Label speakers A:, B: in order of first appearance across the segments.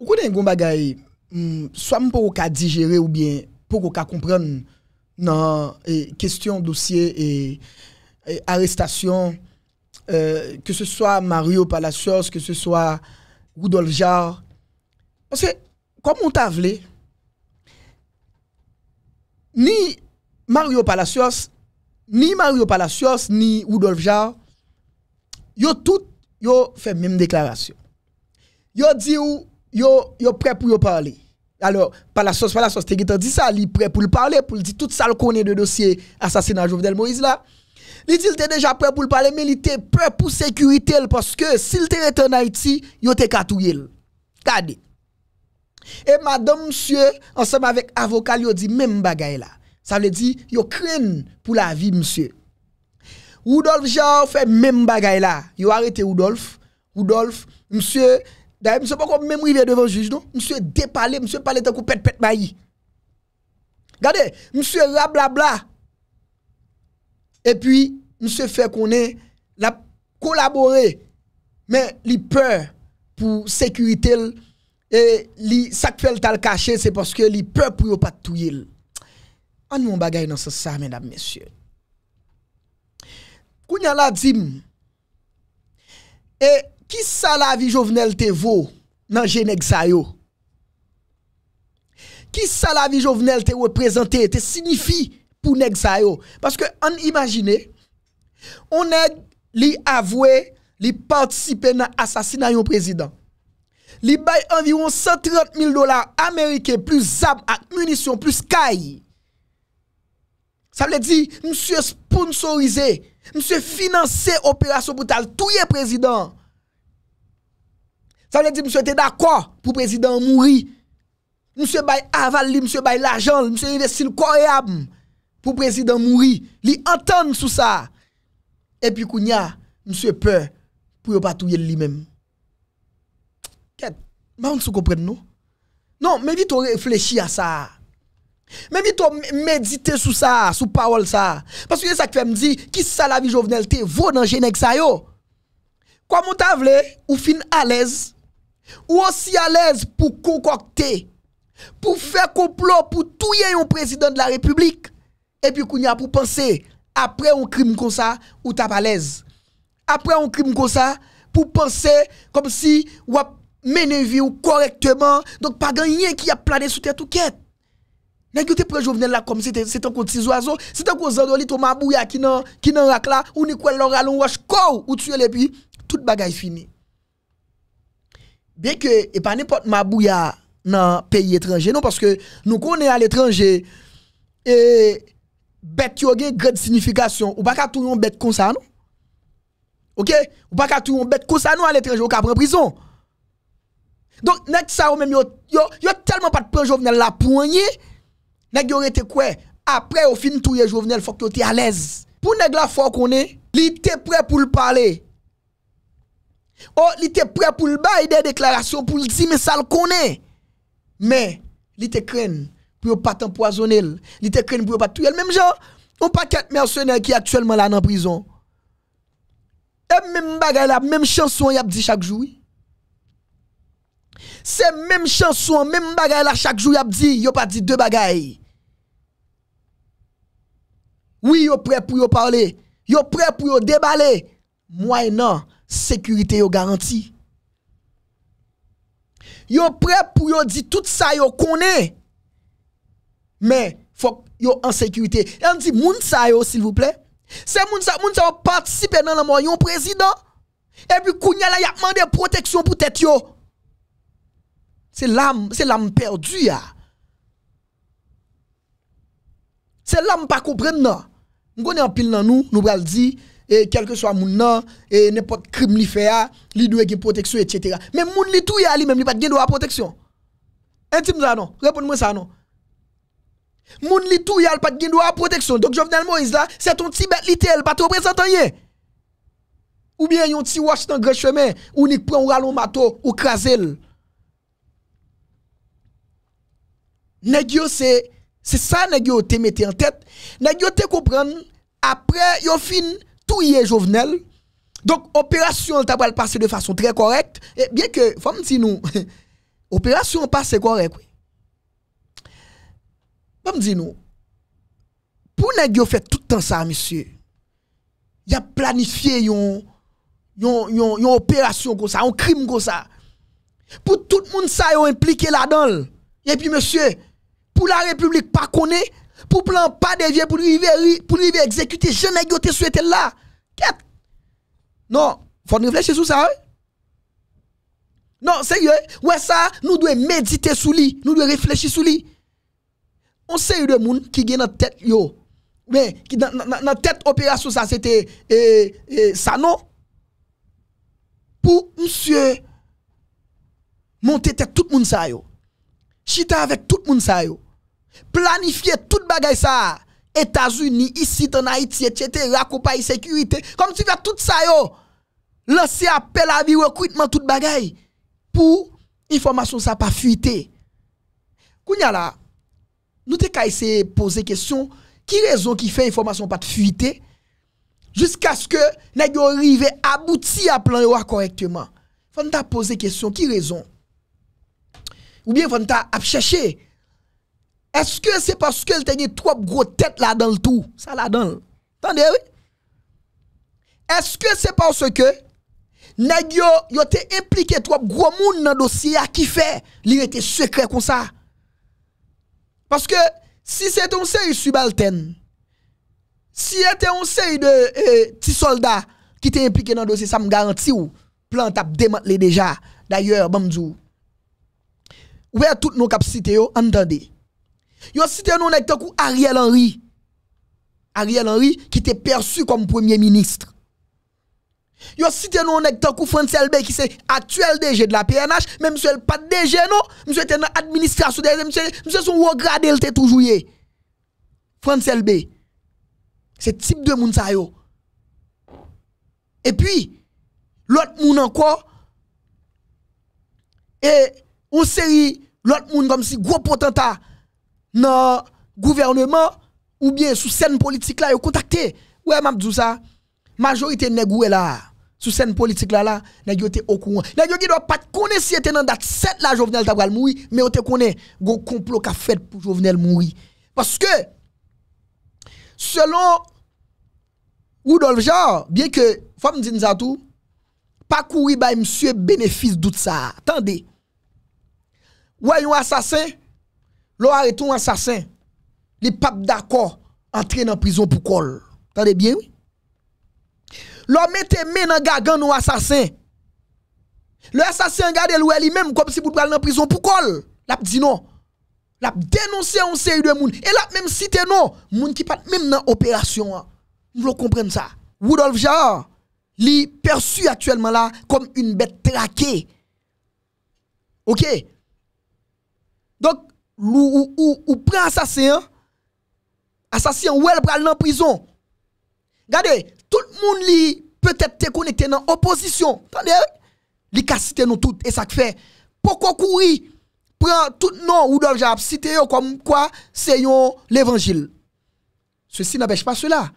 A: Ou konen dit bagay, vous pas ou ou bien pour ou ka kompren question e, dossier et dosye que ce soit Mario Palacios, que ce soit Rudolf Jarre. comme on ta vle, ni Mario Palacios, ni Mario Palacios, ni Rudolf Jarre, yo tout yo fait même déclaration. Yo dit ou yo yo prêt pour parler alors par la sauce par la sauce t'es dit ça il prêt pour parler pour dire tout ça le connaît de dossier assassinat Jovenel Moïse là il dit était déjà prêt pour parler mais il était prêt pour sécurité parce que s'il était en Haïti yo t'es catouillé regardez et madame monsieur ensemble avec avocat yo dit même bagaille là ça veut dire yo craignent pour la vie monsieur Rudolf Jao fait même bagaille là yo arrêté Rudolf Rudolf monsieur D'ailleurs, monsieur pas comme même rivière devant le juge, non? Monsieur dépalé, monsieur parlé tant coup pète pète maï. Regardez, monsieur rablabla. Et puis, monsieur fait qu'on est, la collaborer, mais il peur pour sécurité, et li, ça fait le caché, c'est parce que il peur pour pas tout On nous bagage dans ce sens, mesdames, messieurs. Kounya la dim. Et Ki sa la vi jovenel te vwo nan jenek sa yo? Ki sa la vi jovenel te reprezenter, te signifi pou nek sa yo? Paske an imagine, onen li avwe, li partsipe nan asasina yon prezident. Li bay anviron 130 mil dolar Amerike plus zam ak munisyon plus kay. Sa ble di, mse sponsorize, mse finance operasyon brutal touye prezident. Sa wè di mswe te dakwa pou prezidant mouri. Mswe bay aval li, mswe bay lajan, mswe yvesil kwa e apm pou prezidant mouri. Li antan msou sa. Epi kou nya, mswe pe pou yo patou yel li menm. Kèd, mwè ou nse koupren nou? Non, mè non, mi to reflechi a sa. Mè mi to medite sou sa, sou pawol sa. Pas wè sa kwe mdi, ki sa la vi jovenelte vo nan jenek sa yo? Kwa mwè ta vle, ou fin alez? ou aussi à l'aise pour concocter, pour faire complot, pour tuer un président de la République, et puis qu'on y a pour penser, après un crime comme ça, ou t'as pas l'aise. Après un crime comme ça, pour penser comme si ou une vie correctement, donc pas gagné qui a plané sous tête ou quête. Nèg yo te Jovenel là comme si c'était c'est contre petit oiseaux. c'est un gros zandolito mabouya qui n'en qui nan rac là, ou ni quoi ou ou wash ou tuer les puis toute bagaille fini. Biye ke e pa nipot mabou ya nan peyi etranje nou, paske nou konen al etranje, e bet yo gen gred signifikasyon, ou baka tou yon bet konsa nou? Ok? Ou baka tou yon bet konsa nou al etranje, ou ka pren prizon? Donk, nek sa ou men yo, yo telman pat pen jovenel la pou anye, nek yo rete kwe, apre ou fin tou ye jovenel, fok yo te alez. Pou nek la fok konen, li te pre pou l pale, Ou oh, li te pre pou l baye de deklarasyon pou l di men sa l konen. Men, li te kren pou yo pat anpoazonel. Li te kren pou yo pat tuye l menm jan. Ou pa ket mersyonel ki aktuelman lan anprison. E menm bagay la, menm chanson yap di chak jou. Se menm chanson, menm bagay la chak jou yap di, yo pat di de bagay. Ou yo pre pou yo pale, yo pre pou yo de bale. Mwen non. nan. sécurité garantie. Yo prêt pour yo dit tout ça yo connaît. Mais faut yo en sécurité. Et on dit moun sa yo s'il vous plaît. C'est moun sa moun sa participer dans la mort président. Et puis kounya la y a demandé protection pour tête yo. C'est l'âme, c'est l'âme perdue ya. C'est l'âme pas comprendre non. Nous en pile dans nous, nous pral dire et quel que soit mon nom, et n'importe crime li fait, ah, li doit une protection, etc. Mais mon li tout a ah, li même, li pas de droit à protection. Intime ça non, réponds-moi ça non. Mon li tout a ah, pas de droit à protection. Donc Jovenel Moïse là, c'est ton petit bête li pas te représentant Ou bien yon petit wash dans grand chemin, ou ni prend ou ralon mato, ou krasel. Negyo c'est, c'est ça negyo te mette en tête. Negyo te comprendre, après yon fin, tout y est Jovenel. Donc, opération, t'a passé de façon très correcte. Et eh, bien que, femme, si nous, opération passe correct oui. Femme, dit nous, pour nous fait tout le temps ça, monsieur, il a planifié yon opération comme ça, un crime comme ça. Pour tout le monde, ça, impliqué là-dedans. Et puis, monsieur, pour la République, pas est pour plan pas de pour pour lui exécuter, je n'ai te souhaité là. non, Non, faut réfléchir sur ça. Hein. Non, sérieux. Ouais, ça, nous devons méditer sur lui. Nous devons réfléchir sur lui. On sait de monde qui gagne dans tête, yo. Mais, qui dans la tête opération, ça, c'était, eh, eh, ça, non. Pour monsieur, monter tête tout le monde, ça, yo. Chita avec tout le monde, ça, yo. Planifier tout bagay ça. États-Unis, ici, en Haïti, etc., la sécurité. Comme tu vas tout ça, yo. Lancer appel à vie, recrutement, tout bagay. Pour information ça pas fuité. Kounya là, nous te essayer poser question, qui raison qui fait information pas fuité? Jusqu'à ce que nèg yo arrive abouti à plan yo correctement. Faut nous poser question, qui raison? Ou bien faut nous chercher Eske se paske l tenye trop gro tèt la dan l tou? Sa la dan l. Tande, oui? Eske se paske nag yo yo te implike trop gro moun nan dosye a ki fe li rete sekre kon sa? Paske si se te onseye subalten, si se te onseye de e, ti solda ki te implike nan dosye, sa m garanti ou plant ap demote le deja. Danyo, bamdjou. Ouwe tout nou kap site yo, antande, Yo cité nous nek tankou Ariel Henry. Ariel Henry qui était perçu comme premier ministre. Yo cité nous nek tankou France LB qui c'est actuel DG de la PNH, mais monsieur pas DG non, monsieur était dans administration des monsieur monsieur son haut il était toujours yé. France LB. C'est type de monde ça yo. Et puis l'autre monde encore et on série l'autre monde comme si gros potentat dans le gouvernement ou bien sous scène politique là, yo contacté. Ouais, m'a dit ça. Majorité nèg là sous scène politique là là, nèg au courant. Nèg yon doit pas connaître si était dans date 7 là Jovenel t'a mourir, mais on te connaît gon complot qu'a fait pour Jovenel mourir. Parce que selon Rudolf bien que femme dit ça tout, pas courir par bah, monsieur bénéfice doute ça. Attendez. Ouais, un assassin l'on arrête un assassin. Les papes d'accord entrer dans prison pour col. Attendez bien, oui. L'on mette main dans gagan ou assassin. Le assassin garde lui lui-même comme si vous dans prison pour col. L'a dit non. L'a dénoncé un série de monde. Et l'a même cité non. Moun qui pas même dans opération. Hein. Vous comprenez ça. Rudolf Jarre, li perçu actuellement là comme une bête traquée. Ok? Donc, ou, ou, ou prend assassin, assassin ou elle prend en prison. Regardez, tout le monde li peut-être te connecté dans opposition. Attendez, li ka nous tout et ça fait pourquoi courir prend tout nom ou d'autres j'ai citer comme quoi c'est l'évangile. Ceci n'empêche pas cela.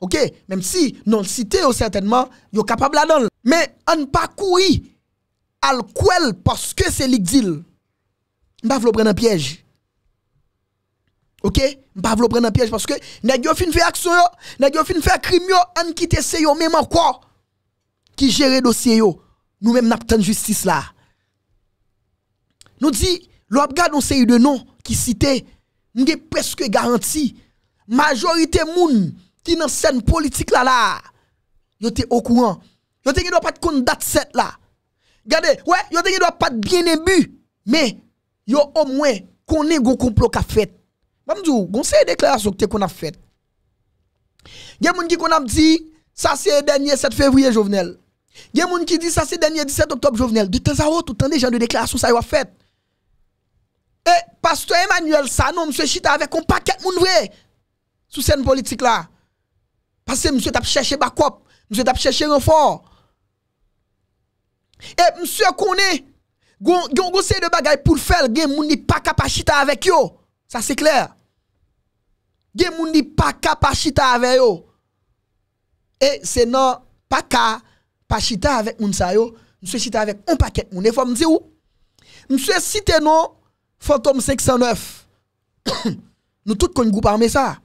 A: OK, même si non cité certainement yo capable là dans mais on ne pas courir al parce que c'est l'exil. va vous prendre un piège. OK pas vouloir prendre un piège parce que nèg yo fin fait action yo nèg yo fin fait crime yo an kite se yo même encore qui gère dossier yo nous même n'attend justice là nous dit regard on série de noms qui cité nous presque garanti majorité moun qui dans scène politique là là yo te au courant yo te doit pas de date 7 là regardez ouais yo te doit pas bien début mais yo au moins connaît go complot qu'a fait Gonsen yon deklarasyon kote kon ap fet. Gen moun ki kon ap di, sa se denye 7 fevriye jovenel. Gen moun ki di, sa se denye 17 oktob jovenel. De ten sa hot, ou ten de jan de deklarasyon sa yo ap fet. E, pastor Emmanuel sa, non monsen chita avek kon pa ket moun vwe sou sen politik la. Pas se monsen tap cheshe bakop, monsen tap cheshe renfor. E, monsen kon e, gonsen yon bagay pou fel, gen moun ni pa kapachita avek yo. Sa se kler. gen moun di pas ka pas chita avec yo. Et c'est non pas ka pas chita avec moun sa yo, monsieur chita avec un paquet moun. Et faut me dire où Monsieur cité non fantôme 509. nous tous connaissons groupe armé ça.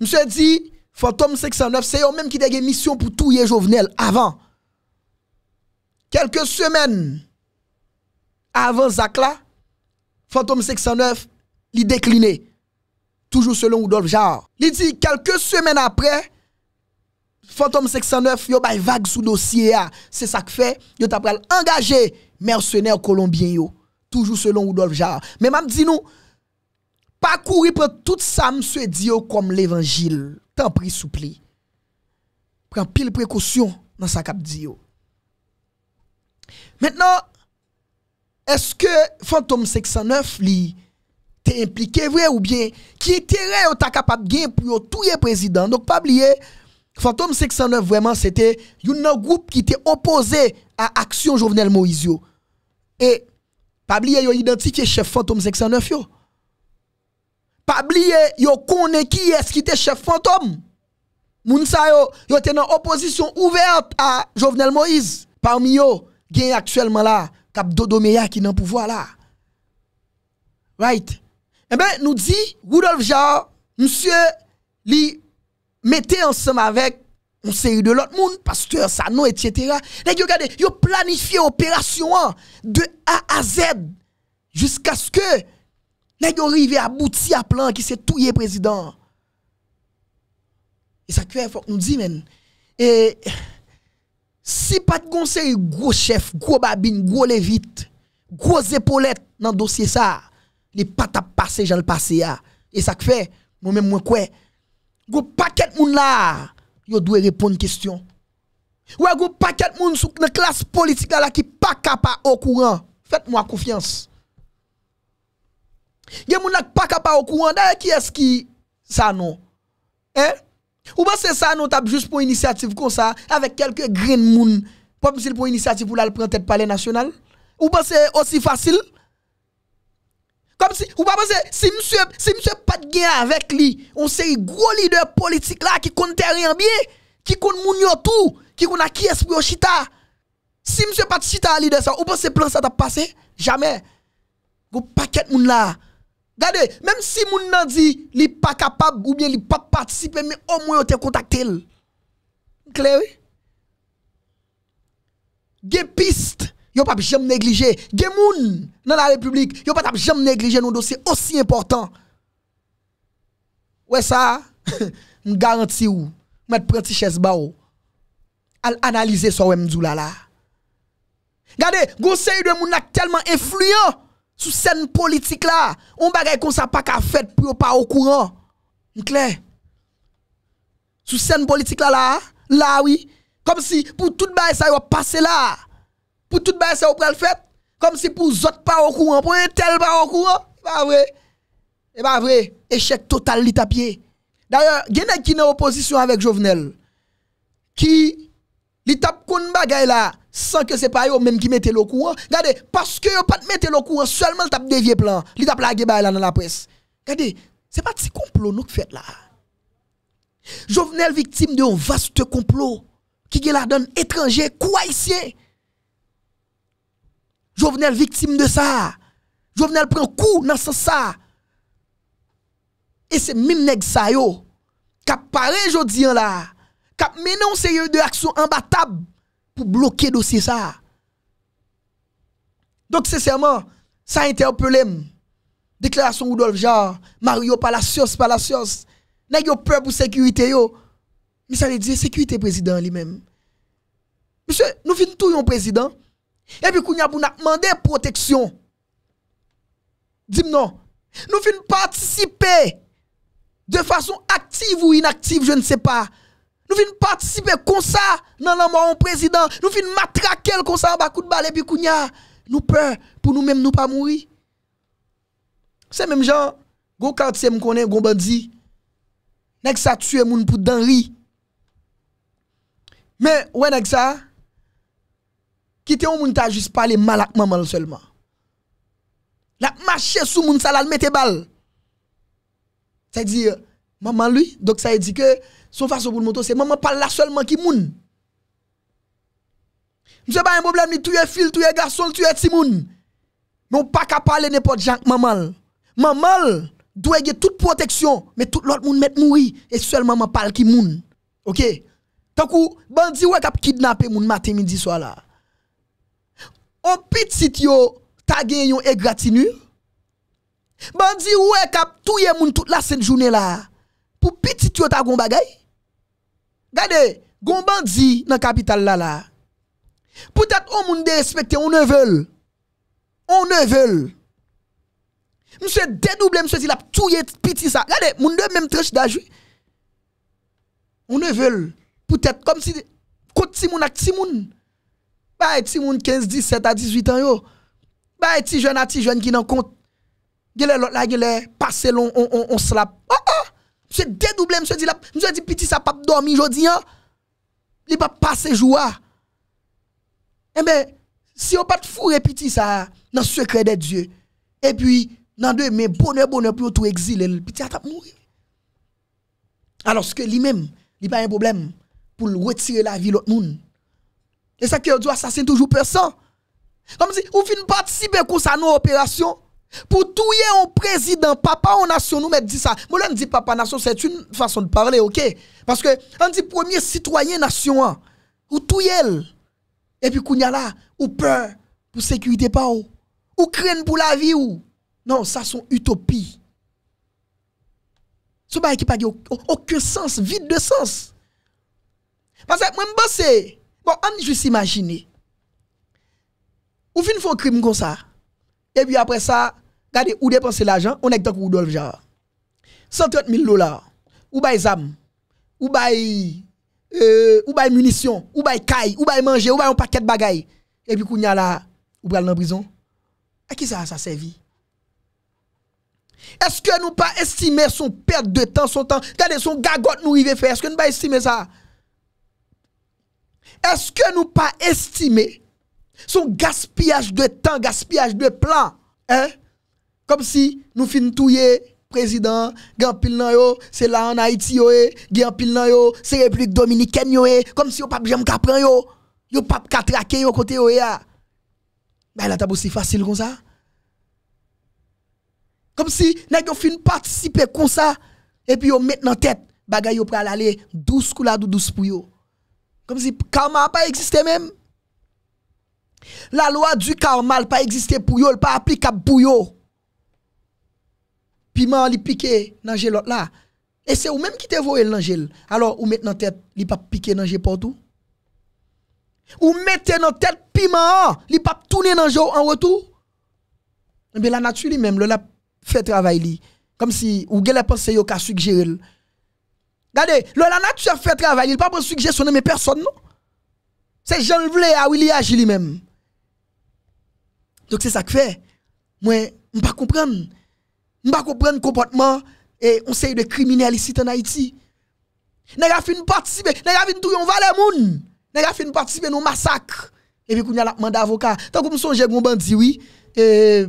A: Monsieur dit fantôme 509 c'est eux même qui des mission pour les Jovenel avant. Quelques semaines avant Zakla, Fantôme 609 li décliné toujours selon Rudolf Jarre. Il dit quelques semaines après, Fantôme 609, yo bay vague sous dossier C'est ça que fait, yo t'a engagé mercenaires colombiens yo, toujours selon Rudolf Jarre. Mais m'a dit nous pas courir pour tout ça M. dit comme l'évangile. Tant prie, soupli. Prends pile précaution dans sa cap dit Maintenant, est-ce que Fantôme 609 li impliqué, vrai ou bien, qui intérêt ou ta capable de gagner pour tout le président. Donc, pas oublier, Fantôme 609, vraiment, c'était un groupe qui était opposé à Action Jovenel Moïse. Et, pas oublier, yon identifié chef Fantôme 609. Yo. Pas oublier, yon connaît qui est-ce qui était chef Fantôme. Mounsa yo, yo était dans opposition ouverte à Jovenel Moïse. Parmi eux, il actuellement là, Cap Dodo Meya qui est dans pouvoir là. Right? Eh bien, nous dit, Rudolf Jarre, monsieur, lui, mettez ensemble avec une série de l'autre monde, pasteur, Sano, etc. Et regardez, planifié l'opération de A à Z jusqu'à ce que ils arrivent à aboutir à plan qui s'est touillé président. Et ça, il faut que nous disions, Et si pas de conseil, gros chef, gros babine, gros levite, gros épaulette dans le dossier ça, les pas passé j'en le passé et ça fait moi même moi quoi go paquet moun là yo doit répondre question ouais go paquet moun sous la classe politique là qui pas capable au courant faites-moi confiance y a moun là pas capable au courant d'ailleurs qui est-ce qui ça non hein ou bien c'est ça non tape juste pour initiative comme ça avec quelques grains moun pas possible pour initiative pour la prendre tête palais national ou bien c'est aussi facile Ou pa panse, si msye pat gen avèk li, on seri gro lider politik la ki kontè riyan biye, ki kont moun yo tou, ki kont a ki espri yo chita. Si msye pat chita a lider sa, ou panse plan sa ta pase, jamè, go pakèt moun la. Gade, mèm si moun nan di, li pa kapab ou biye li pa patisip, mèmè o mwen yo ten kontak tel. Mklè wè? Gepist! Gepist! yo pas jamais négliger moun dans la république yo pas jamais négliger nos dossiers aussi important ouais ça m'garanti ou mettre prendre ba al analyser sa la la regardez de moun tellement influent sur scène politique là on bagay comme pas qu'à fait pour pas au courant clair sur scène politique là là là oui comme si pour tout bail ça va passer là pour tout bail ça ou pral fait comme si pour zot pas au courant pour un tel pas au courant pas vrai et pas vrai échec total li tapier d'ailleurs a qui en opposition avec Jovenel qui li tape kon bagay là sans que c'est pas eux même qui mettaient le courant regardez parce que yo pas mettre le courant seulement le tape dévier plan li tap la bail là dans la presse regardez c'est pas petit complot nous fait là Jovenel victime d'un vaste complot qui est la donne étranger, quoi Jovenel victime de ça. Jovenel prend coup dans ce ça. Et c'est même ça yo k'ap paré aujourd'hui. là, mené un série de actions imbattables pour bloquer dossier ça. Donc sincèrement, ça interpelle Déclaration Rudolf Jarre, Mario Palacios, Palacios. Nèg yo peur pour sécurité yo. Mais ça veut dire sécurité président lui-même. Monsieur, nous finissons tout yon président et puis, nous avons demandé protection. Dis-moi Nous venons participer de façon active ou inactive, je ne sais pas. Nous venons participer comme ça dans la mort président. Nous venons matraquer comme ça en bas coup de balle. Et nous peur pour nous-mêmes, nous pas mourir. C'est même genre, gros quartier me connaît, gros bandit. Nèg ça tuer moun pour d'Henri. Mais ouais que ça, qui te ou moun ta juste parler mal avec maman seulement. La marche sous moun sa la mette bal. C'est-à-dire, maman lui, donc ça veut dire que son façon pour le moto, c'est maman parle là seulement qui moun. Monsieur pas un problème, ni tu les fil, tu es garçon, tu es petit Non Mais on pas qu'à parler n'importe Jacques maman. Maman doit avoir toute protection, mais tout l'autre monde mette mourir et seulement maman parle qui moun. OK? Tant que bandit ouais kidnappé moun matin midi soir là on petit yo ta gen yon égratignure bandi ouais k'ap touye moun tout la cette journée là pour petit yo ta gon bagay gade gon bandi dans capitale là là peut-être on moun de respecter on ne veut on ne veut monsieur dédoublé monsieur il a touye petit ça regardez moun de même tranche d'âge on ne veut peut-être comme si côté si moun ak si moun Baye ti moun 15, 17 a 18 an yo. Baye ti joun a ti joun ki nan kont. Gyele lot la, gyele paselon, on slap. Oh oh, msè dedoublè msè di lap. Msè di piti sa pap dormi jodi an. Li pap pasè joua. Eme, eh si yo pat fure piti sa nan sekre de Diyo. E pi nan de mè bonè bonè pou yon tou exil el. Piti atap mou. Alos ke li mèm, li pa yon problem pou lwetire la vi lot moun. Et ça qui ça, assassin toujours personne. Comme si on fin participer comme ça nos opérations pour tuer un président papa ou nation nous mettre ça. Moi on dit papa nation c'est une façon de parler OK parce que on dit premier citoyen nation hein. ou tuer et puis kounya là ou peur pour sécurité pas ou ou crainte pour la vie ou non ça sont utopie. Ce pas qui pas aucun sens, vide de sens. Parce que moi je pense Bon, on juste imaginer. Ou fin un crime comme ça. Et puis après ça, regardez où dépenser l'argent, on est dans Rudolf genre. 130 000 dollars. Ou bay zam. Ou bay. euh, ou munitions, ou bay caille, ou bay manger, ou bay un paquet de bagaille. Et puis a là, ou dans la prison. À qui ça ça servi Est-ce que nous pas estimer son perte de temps, son temps, regardez son gagote nous veut faire, est-ce que nous pas estimer ça est-ce que nous pas estimé son gaspillage de temps, gaspillage de plan, hein? Comme si nous fin touyer président, gen pile nan c'est là en Haïti yo, eh, gen pile nan yo, c'est République dominicaine yo, eh, comme si yo pas jam ka pran yo, yo pas ka traquer yo côté yo ya. Eh, ah. Ben là c'est aussi facile comme ça. Comme si nèg yo fin participer comme ça et puis yo mettre en tête bagay yo pral aller doucement pour yo. Comme si karma n'a pas existé même. La loi du karma n'a pas existé pour eux, pas applicable pour eux. Piment li piqué dans l'autre là. Et c'est vous même qui te voyé l'angel. Alors ou en tête, li pas piqué dans partout. Ou mettez dans tête piment, li pas tourner dans en retour. Mais eh la nature lui-même, le la fait travail Comme si ou gèle pensée yo ka suggérer Regardez, le la nature fait travail, il pas pour mes mais personne non. C'est Jean le à Willy agit lui-même. Donc c'est ça que fait. Moi, je ne pas comprendre. Je ne pas comprendre le comportement et on sait de criminels ici en Haïti. Nèg fin participer, nèg tout touyer on valeur moun. Nèg fin participer nos massacres. Et puis qu'on y a la demande avocat. Tant que me songe gon bandi oui, et euh,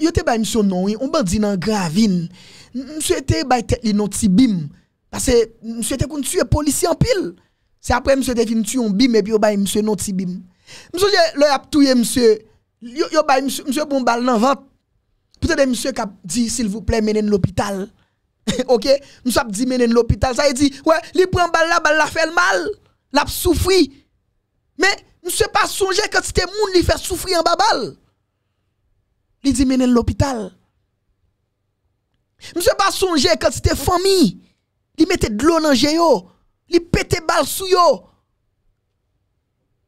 A: il te bay Monsieur non oui, on bandi nan gravine. Monsieur te tête li non bim. Parce que monsieur était qu'on tuer policier en pile. C'est après monsieur était venu tuer un bim et puis il monsieur non petit bim. Monsieur le a tué monsieur Il monsieur bon balle dans ventre. Peut-être monsieur qui a dit s'il vous plaît menez l'hôpital. OK, monsieur a dit menez l'hôpital, ça il dit ouais, il prend balle là, balle là fait le mal, l'a souffri. Mais monsieur pas songer quand c'était monde il fait souffrir en babal. Il dit menez l'hôpital. Monsieur pas songer quand c'était famille Li mette de l'eau dans le yo. Li pète balle sous yo.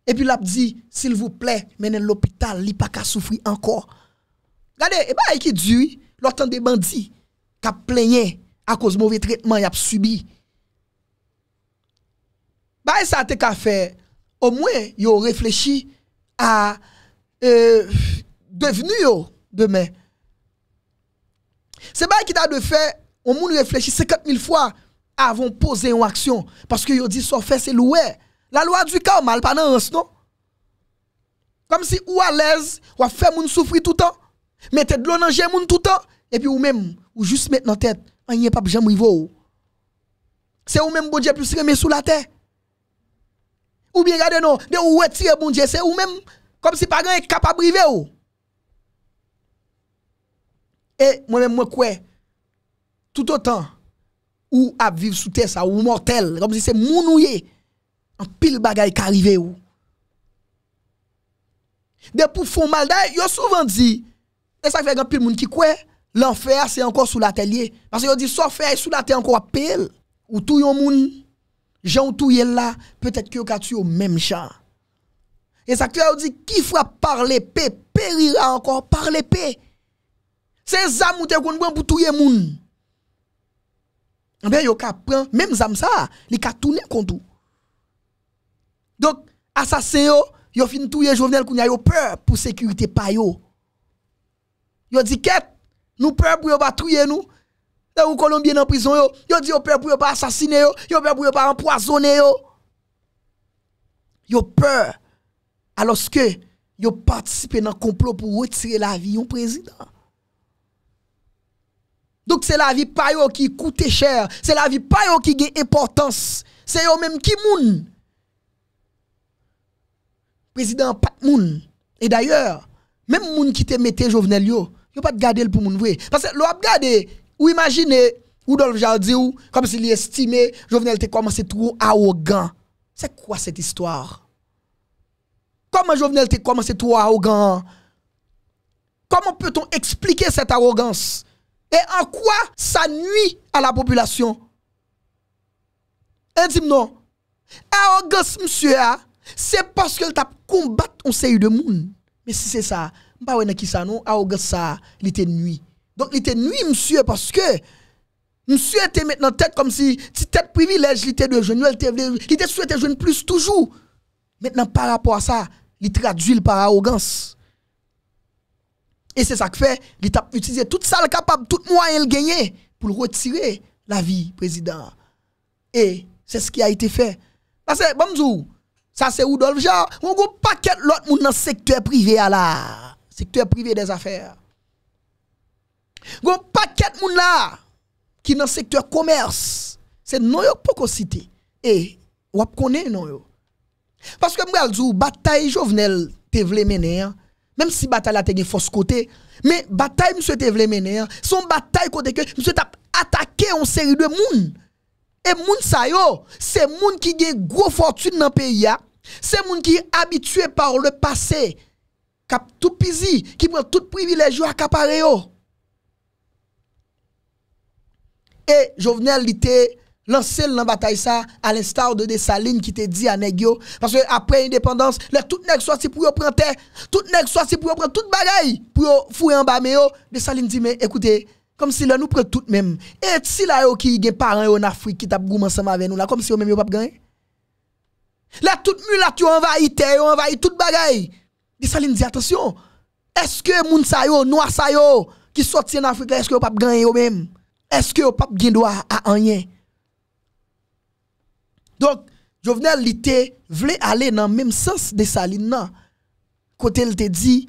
A: Et puis a dit, s'il vous plaît, menez l'hôpital, li pas qu'à souffrir encore. Regardez, et bah, qui e dit, l'autre des bandits, qui a à cause mauvais traitement, y a subi. Bah, ça e te qu'à Au moins, yo réfléchi à, euh, devenu yo, demain. C'est pas qui e t'a de faire, on moun réfléchit 50 000 fois avant poser une action. Parce que yo dit, ça fait, c'est loué. La loi du cas mal pas dans non? Comme si ou à l'aise, ou à faire moun souffrir tout le temps, mettez de l'eau dans moun tout le temps, et puis ou même, ou juste mettre dans tête, on n'y est pas jamais C'est ou même bon Dieu plus remet sous la terre. Ou bien regardez non, de ou retirer bon Dieu, c'est ou même comme si pas est capable de ou. Et moi même moi quoi tout autant Ou ap viv soute sa, ou mortel, gom si se moun ou ye, an pil bagay ka rive ou. De pou foun malday, yo souvan di, esak fegan pil moun ki kwe, l'anfer se ankon sou latel ye, parce yo di, sa fegan sou latel ankon apel, ou tou yon moun, jan ou tou yon la, petet ki yo katu yo menm chan. Esak yo yo di, ki fwa parle pe, pe perira ankon, parle pe. Se zan moun te konbwen pou tou yon moun, Mwen yo ka pren, menm zanm sa, li ka toune kontou. Dok, asasen yo, yo fin touye jovenel koun ya yo peur pou sekurite pa yo. Yo di ket, nou peur pou yo batouye nou, nan ou kolombien nan prizon yo, yo di yo peur pou yo batouye yo asasine yo, yo peur pou yo batouye yo empwazone yo. Yo peur aloske yo patisipe nan komplot pou wotire la vi yon prezident. Donc c'est la vie pa qui coûte cher, c'est la vie pa qui gagne importance, c'est yo même qui moun. Président pat moun. Et d'ailleurs, même moun qui te mette Jovenel yo, yo pas de garder pour moun vrai parce que l'on regarder, ou imaginez Rudolf Jardiou jardiou comme s'il estimait Jovenel te commencé trop arrogant. C'est quoi cette histoire Comment Jovenel te commencé trop arrogant Comment peut-on expliquer cette arrogance et en quoi ça nuit à la population Et dit non. Eh, oh, arrogance, monsieur, ah, c'est parce qu'elle t'a combattu un série de monde. Mais si c'est ça, je ne pas qui ça, non. Ah, oh, arrogance, ça, il était nuit. Donc, il était nuit, monsieur, parce que monsieur était maintenant tête comme si, si tête privilège, il était de jeune, il était souhaité jeune plus toujours. Maintenant, par rapport à ça, il traduit par arrogance. Et c'est ça que fait, il a utilisé tout ça, capable, tout moyen le gagner pour retirer la vie président. Et c'est ce qui a été fait. Parce que, bonjour, ça c'est Rudolf Jarre, on avez pas paquet l'autre monde dans le secteur privé là. Secteur privé des affaires. On pas paquet monde là qui dans le secteur commerce. C'est New York, pas cité. Et on connaît New York. Parce que moi, la bataille Jovenel tu voulais mener, hein. Mem si batal a te gen fos kote, me batal mse te vle mene, son batal kote ke, mse te atake an seri de moun. E moun sayo, se moun ki gen gro fortune nan periya, se moun ki abitue par le pase, kap tout pizi, ki mwen tout privilejo akapareyo. E, jo vene al lite, Lancer dans la bataille ça, à l'instar de Dessalines qui te dit à Negio. Parce que après indépendance, les tout nèg sorti pour prendre terre, tout nèg sorti pour prendre toute bagaille, pour fouiller en bas Dessalines dit mais écoutez, comme si là nous prenons tout même. Et si là yo qui gen parents en Afrique qui t'a goum ensemble avec nous là, comme si yo même yo pas gagner. Là tout mulat envahi terre, envahi toute bagaille. Dessalines dit attention. Est-ce que moun sa yo, noir sa qui sorti en Afrique, est-ce que yo pas gagner yo même Est-ce que yo pas gen droit à donc, Jovenel Lité voulait aller dans le même sens de Saline. Quand Côté, dit,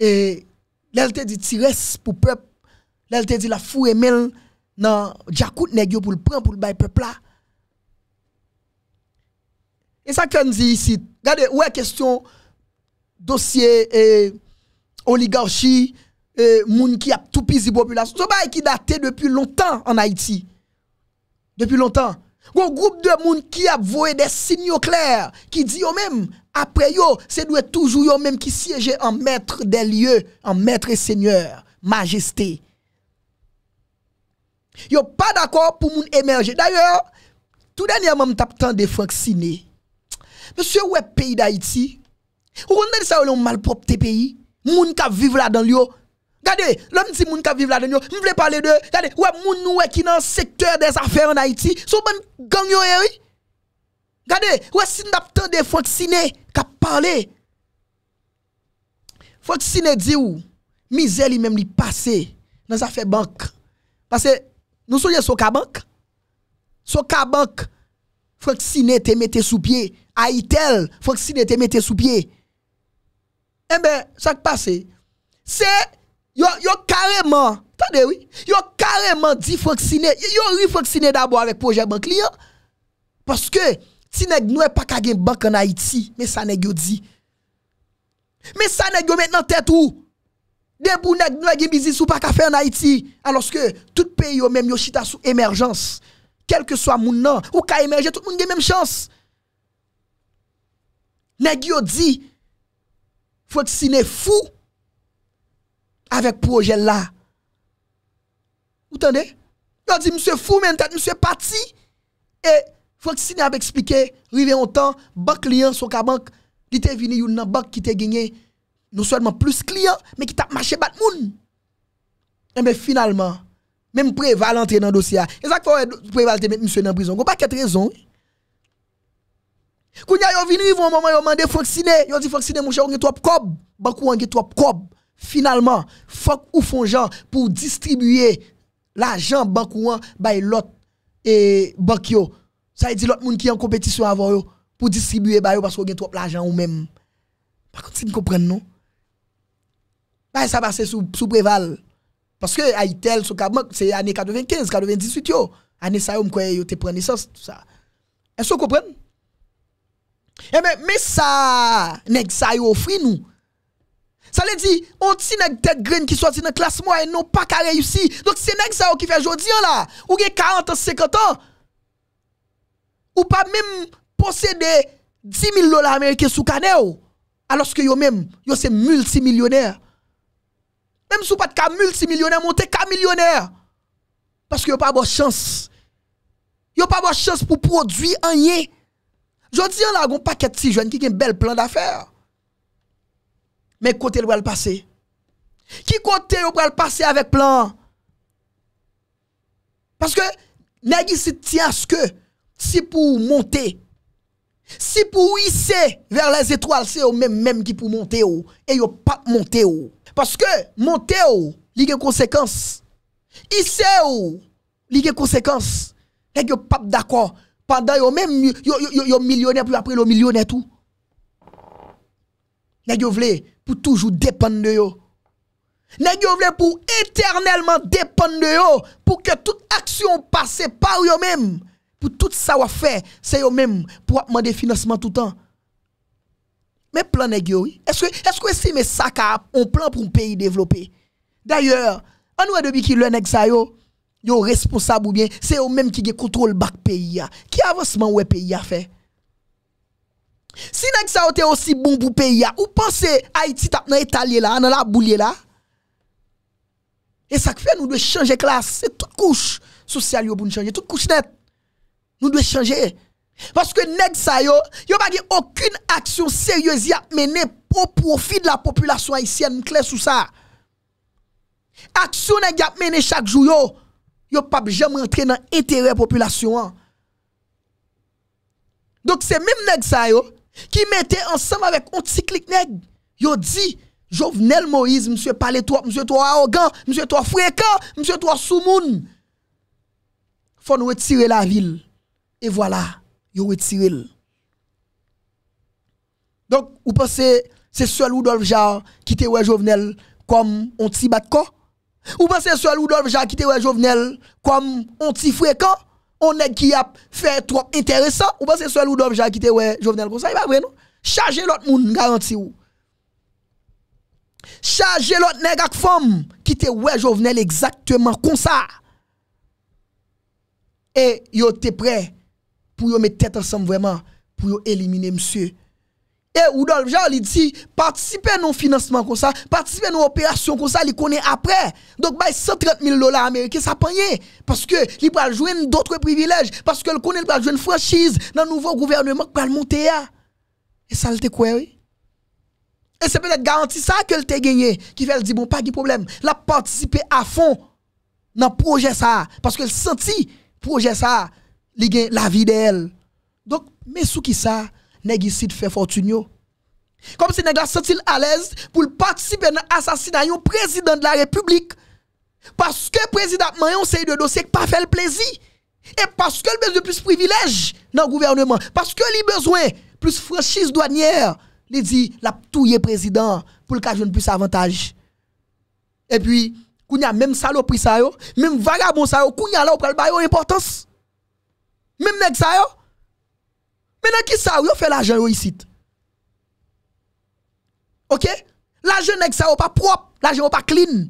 A: et, elle te dit eh, restes pour peuple. Elle te dit la foule même dans Jakout Negio pour le prendre pour le bail peuple là. Et ça qu'on dit ici, regardez, où est question dossier eh, oligarchie, eh, moun qui a tout la population. Ce bail qui date depuis longtemps en Haïti. Depuis longtemps. Un groupe de monde qui a voué des signaux clairs qui dit eux même après yo, c'est toujours eux mêmes qui siègent en maître des lieux, en maître et seigneur, majesté. Yo pas d'accord pour moun émerger. D'ailleurs, tout dernièrement m'tap tant de Franck Monsieur ouais pays d'Haïti. Vous connaissez ça ou mal propre pays? Moun qui vivent là dans lieu. Regardez, l'homme dit moun ka viv là-dedans, je voulais parler de regardez, ou moun nou qui dans secteur des affaires en Haïti, son bon gang yo eh, oui. Regardez, ouais si n'a de Franck ka qui parler. di dit ou misère li même li passé dans affaires banque. Parce que nous sommes sur la banque. Sur la banque, te mette sous pied. Haïtel, Franck Sine te mette sous pied. Eh ben, ça qui passe, c'est Yo, yo carrément, attendez oui, yo carrément dit Francine, yo ri d'abord avec projet banque client parce que si nèg nou pas ka gen banque en Haïti, mais ça nèg yo dit. Mais ça nèg yo maintenant tête ou pou nèg nou gen business ou pas ka faire en Haïti alors que tout pays yo même yo chita sous émergence, quel que soit moun nan, ou ka émerger tout moun gen même chance. Nèg yo dit Francine fou avec projet là. Vous entendez? a dit monsieur fou mais monsieur parti et faut que expliqué arrivé en temps banque client son banque il était venu une banque qui était gagné non seulement plus client mais qui t'a marché bat moun. Et mais finalement même préval dans le dossier. Et ça faut préval mettre monsieur dans prison. pas raison. Quand y a venu ils vont moment dit Foxine mon cher on trop banque Finalement, fok ou font gens pour distribuer l'argent banque ou by l'autre et banque yo. Ça veut dire l'autre monde qui est en compétition avant yo pour distribuer ba parce qu'on a trop l'argent ou même. Par contre, si vous comprenez non. Bah ça passe sous sous préval parce que Haïtel sous banque c'est année 95 98 yo. Année ça yo m'kwa yo te prend tout ça. Est-ce que vous eh ben, mais ça, nèg sa yo offri nous ça veut dire, on tient nèg tête graine qui sorti dans le classe moyenne, non pas qu'à réussi. Donc c'est nèg ça qui fait aujourd'hui hein, là. Ou gen 40 ans, 50 ans. Ou pas même posséder 10 000 dollars américains sous canal. Alors que yo même, yo c'est multimillionnaire. Même si pas de pas multimillionnaire, vous êtes millionnaire. Parce que yo pas de chance. Yo pas de chance pour produire un yé. Je dis là, un paquet de si jeunes qui ont un bel plan d'affaires mais côté le le passer qui côté le le passer avec plan parce que nèg tient à ce que si pour monter si pour hisser vers les étoiles c'est au même même qui pour monter ou et yo pas monter parce que monter ou il y a conséquences hisser il y a conséquences ne yo pas d'accord pendant yo même yo yo, yo, yo millionnaire puis après le millionnaire tout nèg yo vle pour toujours dépendre de eux. Nèg yo pour éternellement dépendre de eux pour que toute action passe par eux-mêmes pour tout ça faire c'est eux même pour demander financement tout le temps. Mais plan nèg Est-ce que est-ce que plan pour un pays développé D'ailleurs, on voit depuis qui le nèg ça yo responsable ou bien c'est eux même qui contrôle bac pays Qui avancement ou pays a fait si nèg ça aussi bon pour pays ou pensez Haïti tap nan Italie là, dans la boulier là. Et ça fait nous devons changer classe, c'est toute couche sociale yo pour nous changer, toute couche net. Nous devons changer parce que nèg sa yo, yo pas aucune action sérieuse y a mené au profit de la population haïtienne clair sous ça. Action nèg y a chaque jour yo, yo pas jamais entrer dans intérêt population. Hein. Donc c'est même nèg sa qui mettait ensemble avec un petit clique nègre. Yo dit, Jovenel Moïse, monsieur parle toi, monsieur toi arrogant, monsieur toi fréquent, monsieur toi soumoun. Faut nous retirer la ville. Et voilà, yo retiré. Donc, vous pensez, c'est seul Rudolf Jarre qui te ouais Jovenel comme un petit Vous Ou pensez seul Rudolf Jarre qui te ouais Jovenel comme un petit fréquent? on est qui a fait trop intéressant ou pas c'est seul ou d'homme qui te ouais Jovenel comme ça il pas vrai non charger l'autre monde garanti ou charger l'autre nèg ak femme qui te ouais Jovenel exactement comme ça et yo t'es prêt pour yo mettre tête ensemble vraiment pour yo éliminer monsieur et Rudolf Jean, il dit, participez nos financement comme ça, participez nos opération comme ça, il connaît après. Donc, bah, 130 000 dollars américains, ça paye. Parce que, il va jouer d'autres privilèges. Parce que, le connaît, il jouer une franchise dans le nouveau gouvernement qui va le monter. Et ça, le te quoi, oui? Et c'est peut-être garanti ça que le te gagné, qui fait le dire, bon, pas de problème. La participer à fond dans le projet ça. Parce que le senti, projet ça, il la vie d'elle. Donc, mais sous qui ça? nèg ici fait fortune Comme si nèg la à l'aise pour participer à l'assassinat président de la République. Parce que président Mayon c'est de dossier pas fait le plaisir. Et parce que le besoin de plus privilège dans le gouvernement, parce que le besoin plus franchise douanière, il dit la touye président pour le cas plus avantage. Et puis, y a même salopri ça yo, même vagabond ça yo, a là on pral a bah, importance. Même nèg ça Mè nan ki sa ou yo fè eh? non, la jen yo yisit? Ok? La jen yon ek sa ou pa prop, la jen ou pa clean.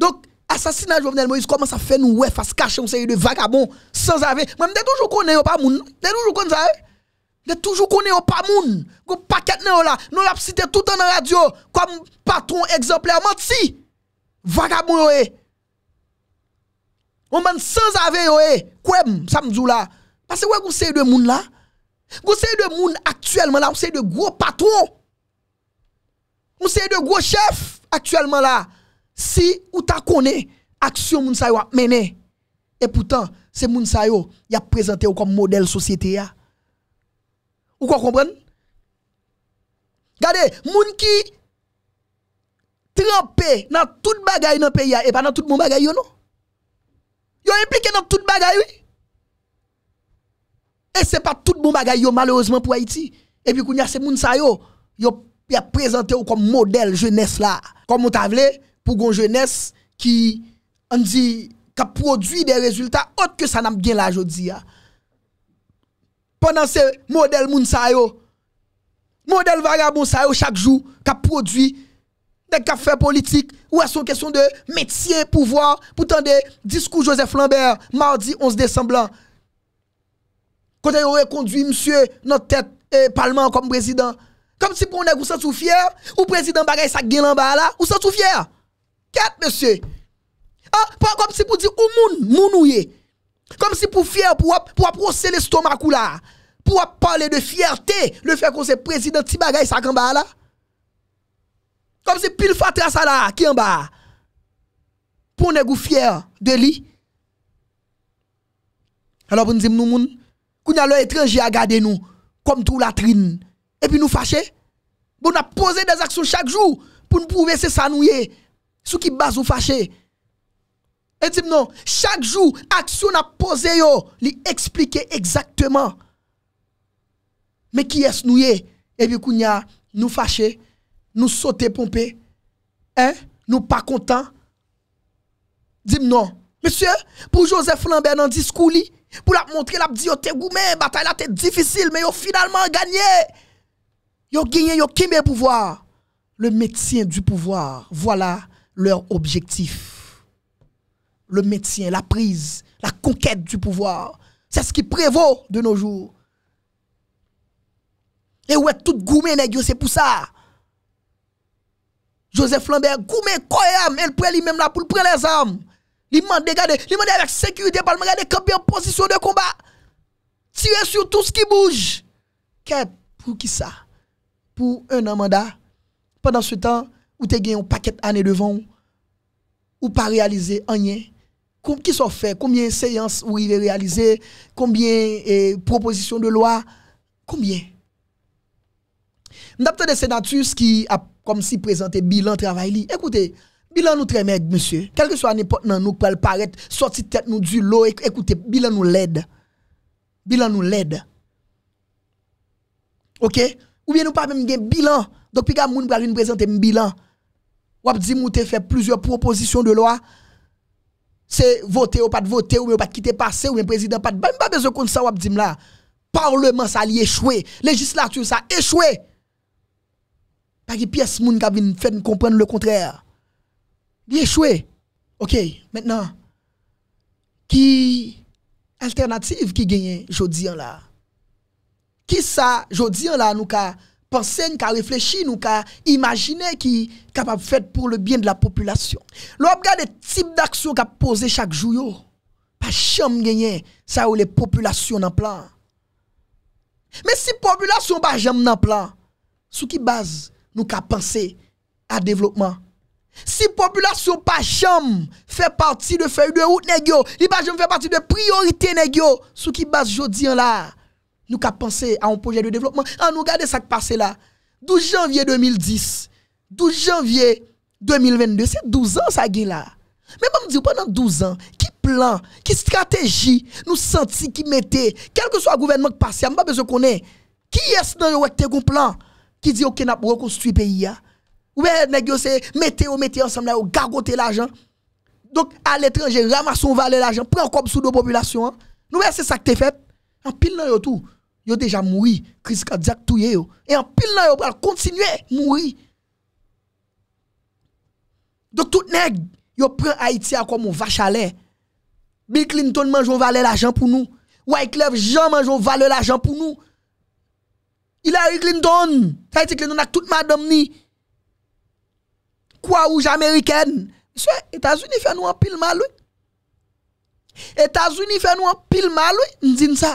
A: Donk, asasinaj yo vnen mo yis koman sa fè nou wef as kache ou se yon de vagabon, sans ave, mè mè de toujou konen yo pa moun, de toujou konen sa e? De toujou konen yo pa moun, yo paket nou la, nou yap site toutan nan radio, koman patron ekzempler, mat si, vagabon yo e. Mè mè sans ave yo e, kwen mè sa mdou la, A se wè goun sey de moun la? Goun sey de moun aktuelman la, goun sey de gwo patro. Goun sey de gwo chef aktuelman la. Si ou ta konè, aksyon moun sayo ap mène. E poutan, se moun sayo ya prezante ou kom model sosyete ya. Ou kwa kompren? Gade, moun ki trempè nan tout bagay nan peyi ya e pa nan tout moun bagay yo nou? Yo implike nan tout bagay yo? E se pa tout bon bagay yo malouzman pou Haiti. E pi kou nyase moun sayo, yo ya prezante yo kom model jenese la. Kom moun tavle, pou gon jenese ki an di ka prodwi de rezultat ot ke sa nam gen la jodi ya. Pendan se model moun sayo, model vaga moun sayo chak jou ka prodwi dek ka fe politik ou a son kesyon de metye, pouvoi, pou tande diskou Joseph Lambert mardi 11 desemblan. Kote yon re kondwi msye notet eh, Parlement kom prezident Kom si pou nek ou sa sou fyer Ou prezident bagay sa gen lan ba la Ou sa sou fyer Ket msye ah, Kom si pou di ou moun moun ou ye Kom si pou fyer pou ap prosele stomak ou la Pou ap pale de fyerte Le fyer kon se prezident ti bagay sa gen ba la Kom si pil fatre sa la ki en ba Pou nek ou fyer de li Ano pou nize moun moun Nous étranger à garder nous comme tout trine. Et puis nous fâcher. Bon, on a posé des actions chaque jour pour nous prouver c'est ça nous est. Sous qui base ou fâché. Et dit non, chaque jour, action a posé yo, li expliquer exactement. Mais qui est-ce nous Et puis qu'on a nous fâchés, nous sauter pomper, hein, nous pas content. Dis non, monsieur, pour Joseph Lambert dans discours pour la montrer, la dit, t'es goumé, bataille là été difficile, mais ont finalement gagné. Yo gagné, yo le pouvoir. Le médecin du pouvoir, voilà leur objectif. Le médecin, la prise, la conquête du pouvoir. C'est ce qui prévaut de nos jours. Et ouais, tout goumé, c'est pour ça. Joseph Lambert, goumé, koyam, elle prend lui-même là pour prendre les armes. Il m'a regardé, il m'a avec sécurité, pas regarder camper en position de combat. Tirer sur tout ce qui bouge. pour qui ça Pour un an mandat. Pendant ce temps, où te gagné un paquet d'années devant ou pas réalisé rien. Qui sont fait Combien de séances ou il est réalisé Combien de eh, propositions de loi Combien Nous avons des sénatus qui a comme si présenté bilan travail. Écoutez, Bilan nous très maigre, monsieur. Quel que soit n'importe dans nous, pour paraître, sortir tête nous du lot, écoutez, bilan nous l'aide. Bilan nous l'aide. OK? Ou bien nous pas même un bilan. Donc, puis, moun nous nous présenter un bilan, ou dit nous fait plusieurs propositions de loi. C'est voter ou pas de voter, ou pas quitter passer, ou bien président pas de. pas besoin de ça, ou dit là. Parlement, ça a échoué. Législature, ça a échoué. Pas que pièce moun qui vient faire comprendre le contraire il échoué. OK, maintenant, qui alternative qui gagne jodi là? Qui ça, jodi là, nous ka penser, nous ka réfléchir, nous ka imaginer qui capable faire pour le bien de la population. L'objet des types d'actions qu'a posé chaque jour, pas gagner ça ou les populations en plan. Mais si population pas jamais en plan, sous qui base nous ka penser à développement si population pas jamais fait partie de feuille de route négio, ne pas jamais fait partie de priorité ce sous qui base jodi là. Nous qu'a pensé à un projet de développement. Ah nous garder ça qui passé là. 12 janvier 2010, 12 janvier 2022, c'est 12 ans ça qui là. Mais pendant 12 ans, qui plan, qui stratégie nous senti qui mettait, quel que soit le gouvernement qui passe, je pas besoin qu'on Qui est-ce dans le plan qui dit OK n'a reconstruit pays Nou wè nèk yo se metè yo, metè yo ansem lè yo, gargotè l'ajan. Dok al l'étranger ramasson valè l'ajan, prè an kob sou do populasyon an. Nou wè se sak te fèp, an pil nan yo tou, yo deja moui, kriz ka diak touye yo. E an pil nan yo prè al kontsinyè, moui. Dok tout nèk, yo prè Haiti akwa mou vachalè. Bill Clinton manjou valè l'ajan pou nou. White Clef jan manjou valè l'ajan pou nou. Il a yu Clinton, sa yu Clinton ak tout madom ni. Kwa ouj Ameriken. Yiswe, Etasuni fè nou an pil mal ouy. Etasuni fè nou an pil mal ouy. Ndjin sa.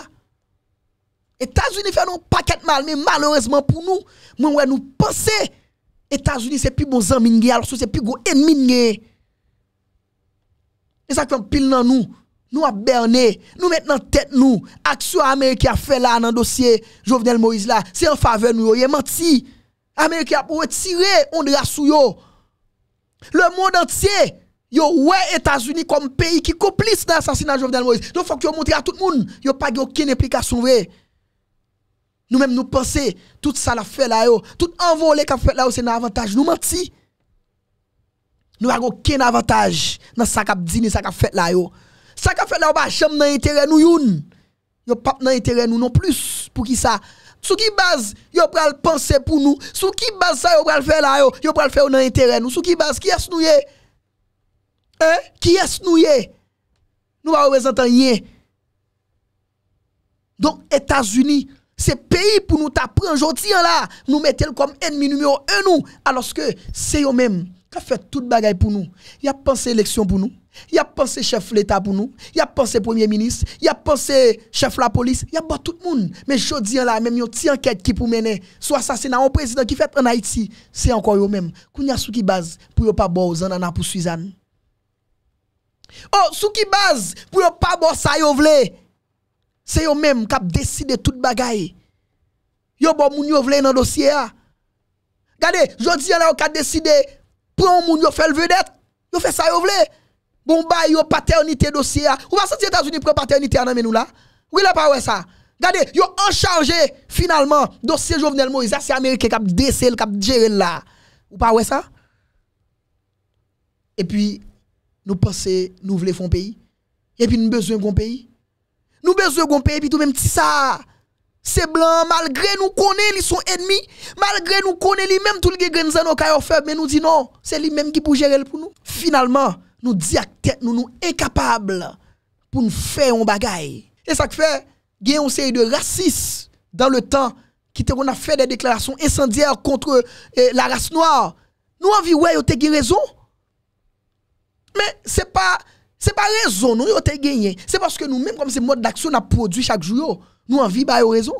A: Etasuni fè nou an paket mal. Men malouezman pou nou. Mwen wè nou pense. Etasuni se pi bon zanmine gen. Alosou se pi go emine gen. Yiswa kwen pil nan nou. Nou a berné. Nou met nan tèt nou. Aksyo Amerike a fè la nan dosye. Jovenel Moiz la. Se yon fave nou yo. Yon menti. Amerike a pou wè tire. Ondra sou yo. Yo. Le monde entier, yo ouais États-Unis comme pays qui complice dans l'assassinat de Jovenel Moïse. Donc faut que yo montre à tout le monde, yo pas aucune implication vraie. nous même nous pensons tout ça la fait là yo, tout envolé qu'a fait là c'est un avantage. Nous menti. Nous avons aucun avantage dans ça qu'a dit, ça qu'a fait là yo. Ça qu'a fait là pas chambre dans intérêt nous youn. Yo pas dans intérêt nous non plus pour qui ça sous qui base yo pral penser pour nous? Sous qui base ça yo pral faire là yo? Yo pral faire dans intérêt nous. Sous qui base qui est nous yé? Hein? Qui est nous yé? Nous va représenter rien. Donc États-Unis c'est pays pour nous t'apprendre aujourd'hui là, nous mettons comme ennemi numéro un nous alors que c'est eux même qui fait toute bagaille pour nous. Il a pensé élection pour nous. Il a pensé chef l'État pour nous, il a pensé premier ministre, il a pensé chef la police, il a bon tout le monde. Mais je dis là, même une petite enquête qui pour mener, soit assassinat au président qui fait en Haïti, c'est encore eux-mêmes. Qu'on a sous qui base pour pas bon aux ananas pour Suzanne. Oh, sous qui base pour pas bon ça yo vle. C'est eux-mêmes qui décident tout bagaille. Yo bon moun yo vle dans dossier a. Ah. Regardez, je dis là, on a décidé pour moun yo fait le vedette. Yo fait ça yo vle bon bay yo paternité dossier ah. ou va les États-Unis prend paternité ah, mais nous là oui là pas ouais ça regardez yo en chargé finalement dossier Jovenel Moïse c'est américain qui a décel qui a géré là ou pas ouais ça et puis nous pensons nous voulons faire un pays et puis nous besoin d'un pays nous besoin d'un pays et puis tout même petit ça c'est blanc malgré nous connaissons ils sont ennemis malgré nous connaît lui même tout le nous a fait. mais nous dit non c'est lui même qui pour gérer pour nous finalement nous disons tête nous sommes incapables pour nous faire un bagaille. Et ça fait, il y a une série de racistes dans le temps qui ont fait des déclarations incendiaires contre eh, la race noire. Nous avons vu, ouais, ils raison. Mais ce n'est pas, pas raison, nous avons gagné. C'est parce que nous-mêmes, comme c'est mode d'action, nous produit chaque jour, nous avons vu, bah, raison.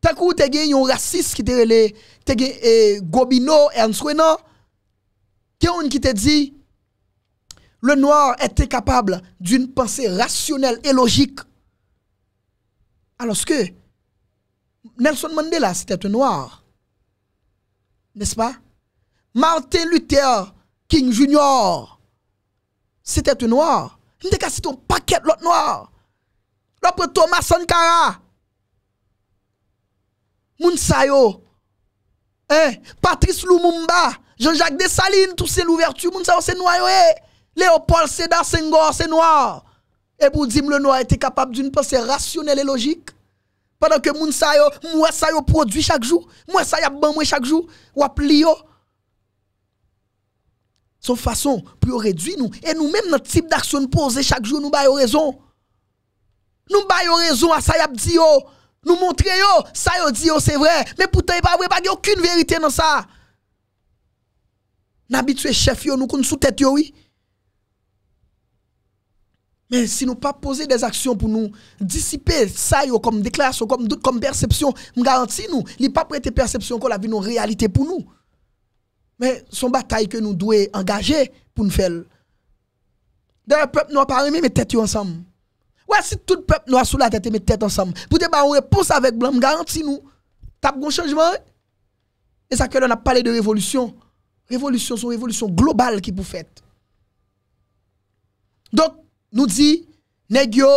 A: Tant que vous avez gagné un raciste qui te relé, eh, Gobino, Ernst Renan, qui te dit, le noir était capable d'une pensée rationnelle et logique. Alors que Nelson Mandela, c'était un noir. N'est-ce pas? Martin Luther King Jr., c'était un noir. Il n'y a pas un paquet l'autre noir. L'autre Thomas Sankara. Mounsayo. Hein? Patrice Lumumba. Jean-Jacques Dessalines, tous ces l'ouverture. Mounsayo, c'est noir. Léopold Sédar Senghor, c'est noir. Et pour dire le noir était capable d'une pensée rationnelle et logique. Pendant que moun sa yo, moi sa produit chaque jour, moi sa ban chaque jour, ou pli Son façon pour réduire nous et nous-mêmes notre type d'action posée chaque jour nous baillons raison. Nous baillons raison à ça y dit nous montrer yo, ça yo dit c'est vrai, mais pourtant pas vrai, pas aucune vérité dans ça. N'habitué chef yo nous sommes sous tête yo oui. Mais si nous pas poser des actions pour nous dissiper ça comme déclaration, comme perception, comme perception, nous garantis nous, il pas prêter perception qu'on la vie nos réalité pour nous. Mais son bataille que nous devons engager pour nous faire. D'ailleurs, peuple n'a pas mes tête ensemble. Ouais, si tout le peuple noir sous la tête têtes tête ensemble, pour te une réponse avec blanc, garantis nous, t'as bon changement. Et ça que l'on a parlé de révolution. Révolution, c'est une révolution globale qui pour faite. Donc, nous dit, nèg yo,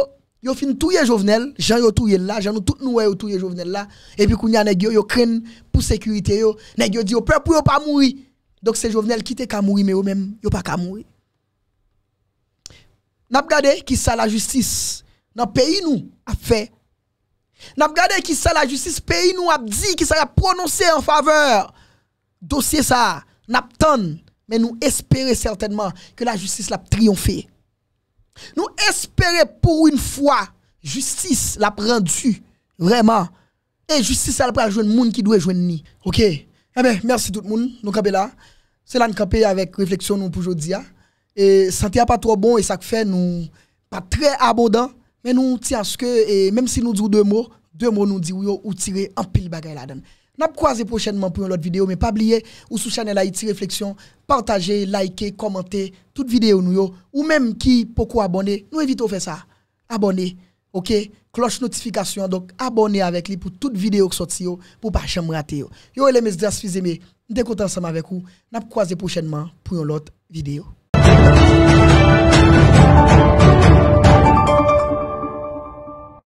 A: fin touye Jovenel, Jean yo touye là, Jean nous tout nous yo touye Jovenel là, et puis kounya des yo, qui craignent pour sécurité yo, nèg dit yo peur pour pas mourir. Donc c'est Jovenel qui était qu'à mourir mais yo même yo pas qu'à mourir. N'a regardé qui ça la justice dans pays nous a fait. N'a regardé qui ça la justice pays nous a dit qui ça a prononcé en faveur dossier ça n'a mais nous espérons certainement que la justice l'a triomphé. Nous espérons pour une fois, justice l'a rendu, vraiment. Et justice, elle prend jouer le monde qui doit jouer ni. OK? Eh ben, merci tout le monde. Nous sommes là. C'est là nous sommes avec réflexion nous pour aujourd'hui. Hein. Et santé pas trop bon et ça fait nous pas très abondant. Mais nous tiens à ce que, et même si nous disons deux mots, deux mots nous dit oui, ou tirer un pile bagaille là-dedans. N'a croisé prochainement pour une autre vidéo, mais pas oublier, ou sous chaîne Haïti Réflexion, partager liker commenter toute vidéo nous, ou même qui, pourquoi abonner, nous évitons faire ça. Abonnez, ok? Cloche notification, donc abonnez avec lui pour toute vidéo qui sorti, pour pas jamais rater. Yo, les excusez-moi, nous sommes ensemble avec vous, n'a croisé prochainement pour une autre vidéo.